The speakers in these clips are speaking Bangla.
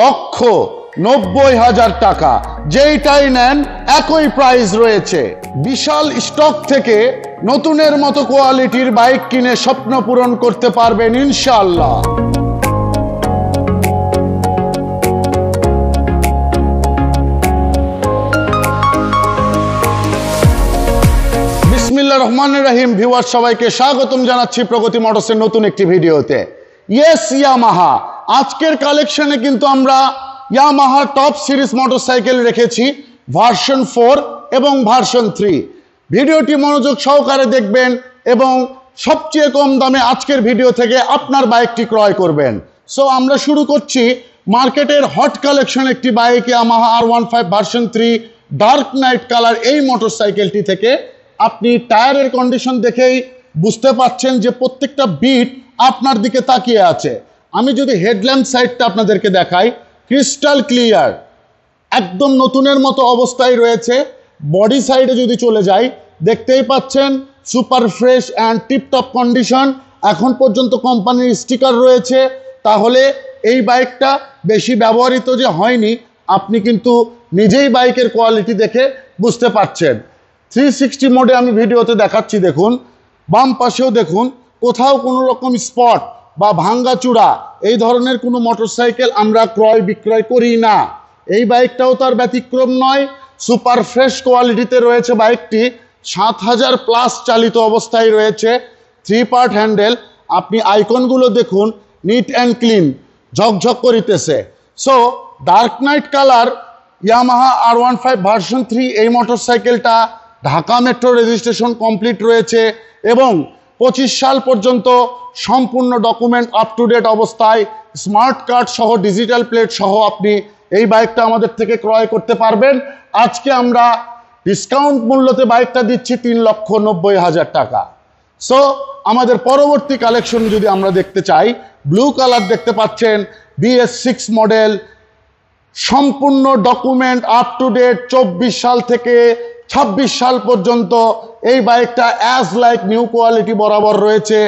লক্ষ নব্বই হাজার টাকা যেইটাই নেন একই প্রাইস রয়েছে বিশাল স্টক থেকে নতুনের মতো কোয়ালিটির বাইক কিনে স্বপ্ন পূরণ করতে পারবেন ইনশাল্লাহ বিসমিল্লা রহমান রাহিম ভিউয়ার সবাইকে স্বাগতম জানাচ্ছি প্রগতি মোটরসের নতুন একটি ভিডিওতে ইয়েস ইয়ামাহা আজকের কালেকশনে কিন্তু আমরা ইয়ামাহা টপ সিরিজ মোটরসাইকেল রেখেছি ভার্সন ফোর এবং ভার্সন থ্রি ভিডিওটি মনোযোগ সহকারে দেখবেন এবং সবচেয়ে কম দামে আজকের ভিডিও থেকে আপনার বাইকটি ক্রয় করবেন সো আমরা শুরু করছি মার্কেটের হট কালেকশন একটি bike Yamaha R one five version three dark knight colour এই মোটরসাইকেলটি থেকে আপনি টায়ারের কন্ডিশন দেখেই বুঝতে পারছেন যে প্রত্যেকটা বিট আপনার দিকে তাকিয়ে আছে আমি যদি হেডল্যাম্প সাইডটা আপনাদেরকে দেখাই ক্রিস্টাল ক্লিয়ার একদম নতুনের মতো অবস্থায় রয়েছে বডি সাইডে যদি চলে যাই দেখতেই পাচ্ছেন super fresh and tiptop condition এখন পর্যন্ত কোম্পানির স্টিকার রয়েছে তাহলে এই বাইকটা বেশি ব্যবহৃত যে হয়নি আপনি কিন্তু নিজেই বাইকের কোয়ালিটি দেখে বুঝতে পারছেন থ্রি সিক্সটি মোডে আমি ভিডিওতে দেখাচ্ছি দেখুন বাম পাশেও দেখুন কোথাও কোনো রকম স্পট বা ভাঙ্গাচূড়া এই ধরনের কোনো মোটরসাইকেল আমরা ক্রয় বিক্রয় করি না এই বাইকটাও তার ব্যতিক্রম নয় সুপার ফ্রেশ কোয়ালিটিতে রয়েছে বাইকটি সাত হাজার প্লাস চালিত অবস্থায় রয়েছে থ্রি পার্ট হ্যান্ডেল আপনি আইকনগুলো দেখুন নিট অ্যান্ড ক্লিন ঝকঝক করিতেছে so dark knight colour Yamaha R one five version three এই মোটরসাইকেলটা ঢাকা মেট্রো রেজিস্ট্রেশন কমপ্লিট রয়েছে এবং পঁচিশ সাল পর্যন্ত সম্পূর্ণ ডকুমেন্ট আপ টু ডেট অবস্থায় স্মার্ট কার্ড সহ ডিজিটাল প্লেট সহ আপনি এই বাইকটা আমাদের থেকে ক্রয় করতে পারবেন আজকে আমরা ডিসকাউন্ট মূল্যতে বাইকটা দিচ্ছি তিন লক্ষ নব্বই হাজার টাকা সো আমাদের পরবর্তী কালেকশন যদি আমরা দেখতে চাই ব্লু কালার দেখতে পাচ্ছেন বিএস সিক্স মডেল সম্পূর্ণ ডকুমেন্ট আপ টু ডেট চব্বিশ সাল থেকে ছাব্বিশ সাল পর্যন্ত এই বাইকটা অ্যাজ লাইক নিউ কোয়ালিটি বরাবর রয়েছে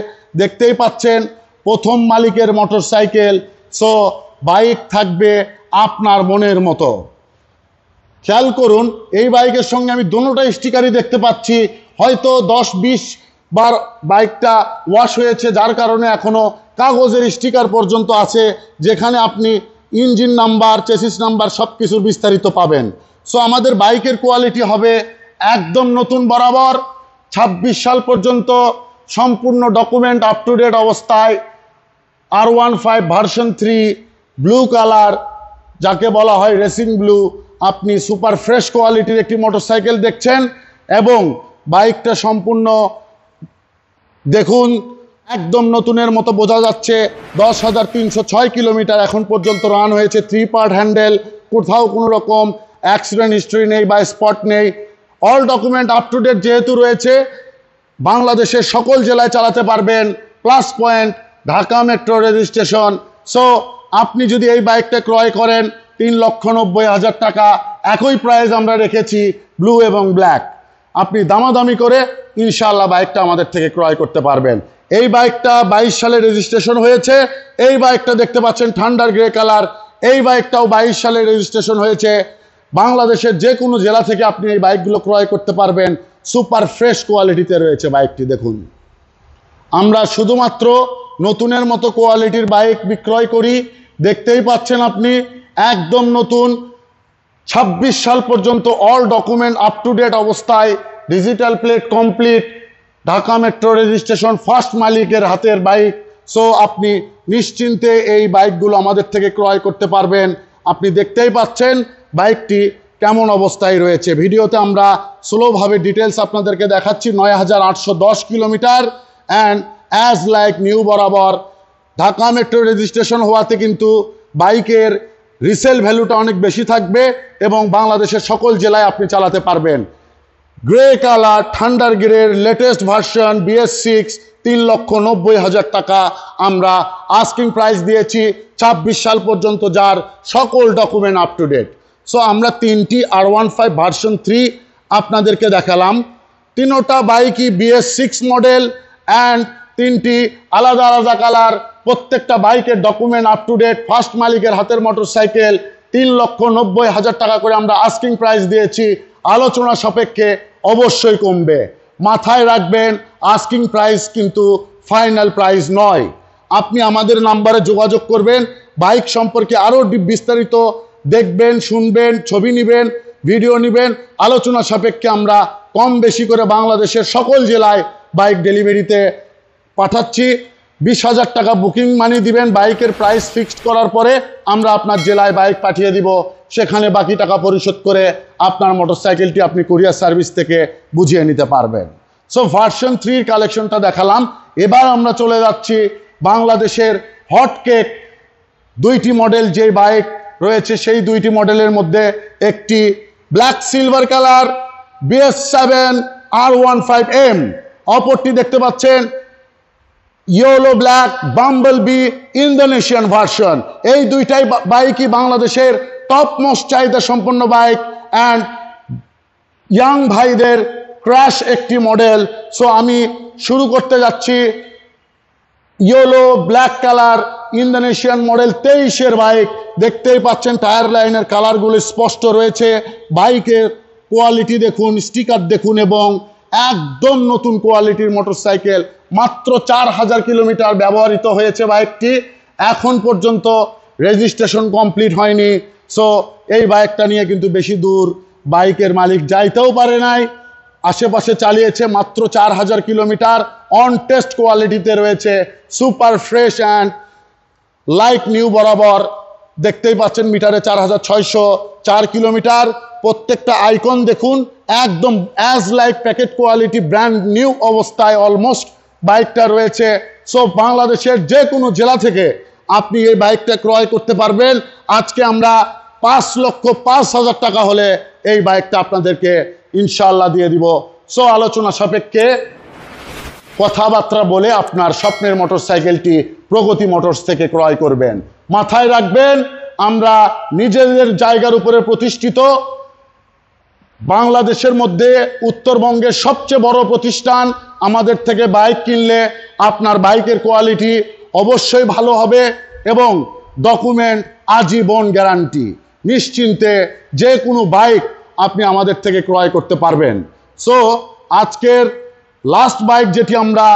দেখতেই পাচ্ছেন প্রথম মালিকের মোটর সাইকেল সো বাইক থাকবে আপনার মনের মতো খেয়াল করুন এই বাইকের সঙ্গে আমি দুটোটা স্টিকারই দেখতে পাচ্ছি হয়তো দশ বিশ বার বাইকটা ওয়াশ হয়েছে যার কারণে এখনও কাগজের স্টিকার পর্যন্ত আছে যেখানে আপনি ইঞ্জিন নাম্বার চেসিস নাম্বার সব কিছুর বিস্তারিত পাবেন সো আমাদের বাইকের কোয়ালিটি হবে একদম নতুন বরাবর ২৬ সাল পর্যন্ত সম্পূর্ণ ডকুমেন্ট আপ টু ডেট অবস্থায় R one five version three blue colour যাকে বলা হয় রেসিং ব্লু আপনি সুপার ফ্রেশ কোয়ালিটির একটি মোটরসাইকেল দেখছেন এবং বাইকটা সম্পূর্ণ দেখুন একদম নতুনের মতো বোঝা যাচ্ছে দশ হাজার তিনশো ছয় কিলোমিটার এখন পর্যন্ত রান হয়েছে থ্রি পার্ট হ্যান্ডেল কোথাও কোনো রকম অ্যাক্সিডেন্ট হিস্ট্রি নেই বা স্পট নেই all document up to date যেহেতু রয়েছে বাংলাদেশের সকল জেলায় চালাতে পারবেন plus point Dhaka metro registration so আপনি যদি এই বাইকটা ক্রয় করেন তিন লক্ষ নব্বই হাজার টাকা একই প্রাইস আমরা রেখেছি ব্লু এবং ব্ল্যাক আপনি দামাদামি করে ইনশাল্লাহ বাইকটা আমাদের থেকে ক্রয় করতে পারবেন এই বাইকটা ২২ সালে রেজিস্ট্রেশন হয়েছে এই বাইকটা দেখতে পাচ্ছেন ঠান্ডার গ্রে কালার এই বাইকটাও ২২ সালে রেজিস্ট্রেশন হয়েছে বাংলাদেশের যে কোনো জেলা থেকে আপনি এই বাইকগুলো ক্রয় করতে পারবেন সুপার ফ্রেশ কোয়ালিটিতে রয়েছে বাইকটি দেখুন আমরা শুধুমাত্র নতুনের মতো কোয়ালিটির বাইক বিক্রয় করি দেখতেই পাচ্ছেন আপনি একদম নতুন ২৬ সাল পর্যন্ত all document up to date অবস্থায় digital plate complete Dhaka metro registration first মালিকের হাতের বাইক সো আপনি নিশ্চিন্তে এই বাইকগুলো আমাদের থেকে ক্রয় করতে পারবেন আপনি দেখতেই পাচ্ছেন বাইকটি কেমন অবস্থায় রয়েছে ভিডিওতে আমরা স্লোভাবে ডিটেলস আপনাদেরকে দেখাচ্ছি নয় হাজার আটশো দশ kilometre and as like new বরাবর ঢাকা মেট্রো রেজিস্ট্রেশন হওয়াতে কিন্তু বাইকের রিসেল ভ্যালুটা অনেক বেশি থাকবে এবং বাংলাদেশের সকল জেলায় আপনি চালাতে পারবেন গ্রে কালার ঠান্ডার গ্রের লেটেস্ট ভার্সন বিএস সিক্স তিন লক্ষ নব্বই হাজার টাকা আমরা আস্কিং প্রাইস দিয়েছি ছাব্বিশ সাল পর্যন্ত যার সকল document up to date so আমরা তিনটি R one five version three আপনাদেরকে দেখালাম তিনোটা বাইকই বিএস সিক্স মডেল অ্যান্ড তিনটি আলাদা আলাদা কালার প্রত্যেকটা বাইকের document up to date first মালিকের হাতের মোটর সাইকেল তিন লক্ষ নব্বই হাজার টাকা করে আমরা আস্কিং প্রাইস দিয়েছি আলোচনা সাপেক্ষে অবশ্যই কমবে মাথায় রাখবেন আস্কিং প্রাইস কিন্তু ফাইনাল প্রাইস নয় আপনি আমাদের নাম্বারে যোগাযোগ করবেন বাইক সম্পর্কে আরও বিস্তারিত দেখবেন শুনবেন ছবি নেবেন ভিডিও নেবেন আলোচনা সাপেক্ষে আমরা কম বেশি করে বাংলাদেশের সকল জেলায় বাইক ডেলিভারিতে পাঠাচ্ছি বিশ হাজার টাকা বুকিং মানি দিবেন বাইকের প্রাইস ফিক্সড করার পরে আমরা আপনার জেলায় বাইক পাঠিয়ে দিব সেখানে বাকি টাকা পরিশোধ করে আপনার মোটরসাইকেলটি আপনি কুরিয়ার সার্ভিস থেকে বুঝিয়ে নিতে পারবেন সো ভার্সন থ্রির কালেকশনটা দেখালাম এবার আমরা চলে যাচ্ছি বাংলাদেশের হটকেক দুইটি মডেল যে বাইক রয়েছে সেই দুইটি মডেলের মধ্যে একটি black silver colour BS seven R one five M অপরটি দেখতে পাচ্ছেন yellow black bumble bee Indonesian version এই দুইটাই বাইকই বাংলাদেশের টপ মোস্ট চাহিদা সম্পন্ন বাইক অ্যান্ড ইয়াং ভাইদের ক্র্যাশ একটি মডেল সো আমি শুরু করতে যাচ্ছি yellow black colour Indonesian model তেইশের বাইক দেখতেই পাচ্ছেন টায়ার লাইনের কালারগুলো স্পষ্ট রয়েছে বাইকের কোয়ালিটি দেখুন স্টিকার দেখুন এবং একদম নতুন কোয়ালিটির মোটরসাইকেল মাত্র চার হাজার কিলোমিটার ব্যবহৃত হয়েছে বাইকটি এখন পর্যন্ত রেজিস্ট্রেশন কমপ্লিট হয়নি সো এই বাইকটা নিয়ে কিন্তু বেশি দূর বাইকের মালিক যাইতেও পারে নাই আশেপাশে চালিয়েছে মাত্র চার হাজার কিলোমিটার অন টেস্ট কোয়ালিটিতে রয়েছে super fresh and light new বরাবর দেখতেই পাচ্ছেন মিটারে চার হাজার ছয়শো চার কিলোমিটার প্রত্যেকটা আইকন দেখুন একদম as like packet quality brand new অবস্থায় অলমোস্ট বাইকটা রয়েছে সো বাংলাদেশের যে কোনো জেলা থেকে আপনি এই বাইকটা ক্রয় করতে পারবেন আজকে আমরা পাঁচ লক্ষ পাঁচ হাজার টাকা হলে এই বাইকটা আপনাদেরকে ইনশাল্লাহ দিয়ে দিব সো আলোচনা সাপেক্ষে কথাবার্তা বলে আপনার স্বপ্নের মোটরসাইকেলটি প্রগতি মোটরস থেকে ক্রয় করবেন মাথায় রাখবেন আমরা নিজেদের জায়গার উপরে প্রতিষ্ঠিত বাংলাদেশের মধ্যে উত্তরবঙ্গের সবচেয়ে বড় প্রতিষ্ঠান আমাদের থেকে বাইক কিনলে আপনার বাইকের কোয়ালিটি অবশ্যই ভালো হবে এবং ডকুমেন্ট আজীবন গ্যারান্টি নিশ্চিন্তে যে কোনো বাইক আপনি আমাদের থেকে ক্রয় করতে পারবেন সো আজকের লাস্ট বাইক যেটি আমরা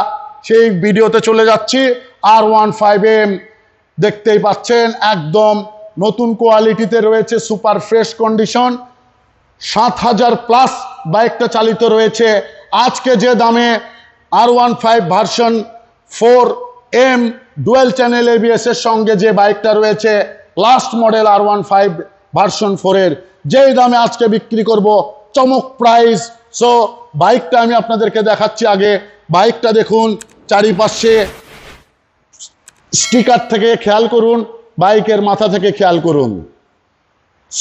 সেই ভিডিওতে চলে যাচ্ছি আর ওয়ান ফাইভ এম দেখতেই পাচ্ছেন একদম নতুন কোয়ালিটিতে রয়েছে সুপার ফ্রেশ কন্ডিশন সাত হাজার প্লাস বাইকটা চালিত রয়েছে আজকে যে দামে R one five version four M dual channel এবিএসের সঙ্গে যে বাইকটা রয়েছে last model R one five version ফোরের যেই দামে আজকে বিক্রি করব চমক প্রাইস সো বাইকটা আমি আপনাদেরকে দেখাচ্ছি আগে বাইকটা দেখুন চারিপাশে স্টিকার থেকে খেয়াল করুন বাইকের মাথা থেকে খেয়াল করুন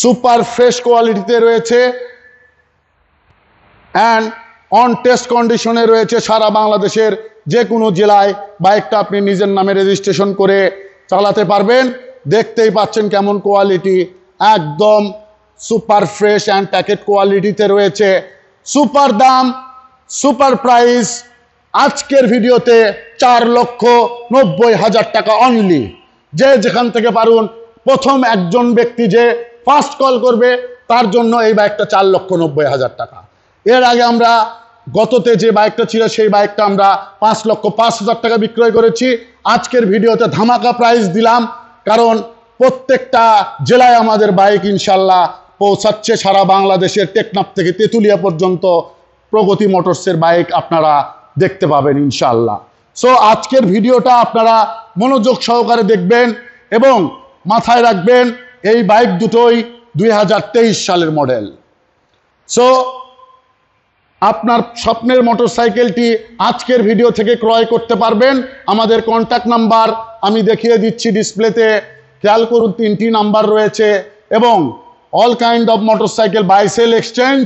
সুপার ফ্রেশ কোয়ালিটিতে রয়েছে অ্যান্ড অন টেস্ট কন্ডিশনে রয়েছে সারা বাংলাদেশের যে কোনো জেলায় বাইকটা আপনি নিজের নামে রেজিস্ট্রেশন করে চালাতে পারবেন দেখতেই পাচ্ছেন কেমন কোয়ালিটি একদম সুপার ফ্রেশ অ্যান্ড প্যাকেট কোয়ালিটিতে রয়েছে সুপার দাম সুপার প্রাইস আজকের ভিডিওতে চার লক্ষ নব্বই হাজার টাকা অনলি যে যেখান থেকে পারুন প্রথম একজন ব্যক্তি যে ফার্স্ট কল করবে তার জন্য এই বাইকটা চার লক্ষ নব্বই হাজার টাকা এর আগে আমরা গততে যে বাইকটা ছিল সেই বাইকটা আমরা পাঁচ লক্ষ পাঁচ হাজার টাকা বিক্রয় করেছি আজকের ভিডিওতে ধামাকা প্রাইস দিলাম কারণ প্রত্যেকটা জেলায় আমাদের বাইক ইনশাল্লাহ পৌঁছাচ্ছে সারা বাংলাদেশের টেকনাফ থেকে তেঁতুলিয়া পর্যন্ত প্রগতি মোটরসের বাইক আপনারা দেখতে পাবেন ইনশাল্লাহ সো আজকের ভিডিওটা আপনারা মনোযোগ সহকারে দেখবেন এবং মাথায় রাখবেন এই বাইক দুটোই দুই সালের মডেল সো আপনার স্বপ্নের মোটর সাইকেলটি আজকের ভিডিও থেকে ক্রয় করতে পারবেন আমাদের কন্ট্যাক্ট নাম্বার আমি দেখিয়ে দিচ্ছি ডিসপ্লেতে খেয়াল করুন তিনটি নাম্বার রয়েছে এবং all kind of motorcycle buy sell exchange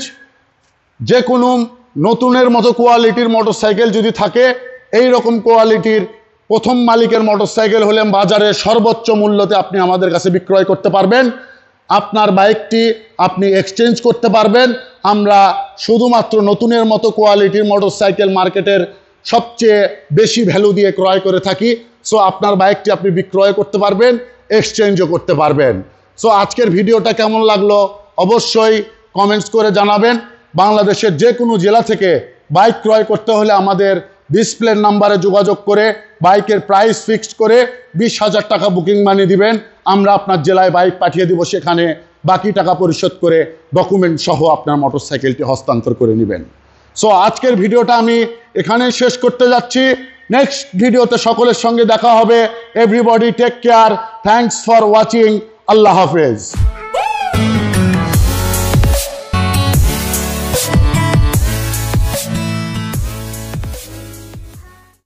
যে কোনো নতুনের মতো কোয়ালিটির মোটরসাইকেল যদি থাকে এই রকম কোয়ালিটির প্রথম মালিকের মোটরসাইকেল হলে বাজারে সর্বোচ্চ মূল্যতে আপনি আমাদের কাছে বিক্রয় করতে পারবেন আপনার বাইকটি আপনি এক্সচেঞ্জ করতে পারবেন আমরা শুধুমাত্র নতুনের মতো কোয়ালিটির মোটরসাইকেল মার্কেটের সবচেয়ে বেশি ভ্যালু দিয়ে ক্রয় করে থাকি সো আপনার বাইকটি আপনি বিক্রয় করতে পারবেন এক্সচেঞ্জও করতে পারবেন সো আজকের ভিডিওটা কেমন লাগলো অবশ্যই কমেন্টস করে জানাবেন বাংলাদেশের যে কোনো জেলা থেকে বাইক ক্রয় করতে হলে আমাদের ডিসপ্লের নাম্বারে যোগাযোগ করে বাইকের প্রাইস ফিক্সড করে বিশ হাজার টাকা বুকিং মানি দিবেন আমরা আপনার জেলায় বাইক পাঠিয়ে দিব সেখানে বাকি টাকা পরিশোধ করে ডকুমেন্ট সহ আপনার সাইকেলটি হস্তান্তর করে নেবেন সো আজকের ভিডিওটা আমি এখানেই শেষ করতে যাচ্ছি নেক্সট ভিডিওতে সকলের সঙ্গে দেখা হবে everybody take care thanks for watching আল্লাহ হাফেজ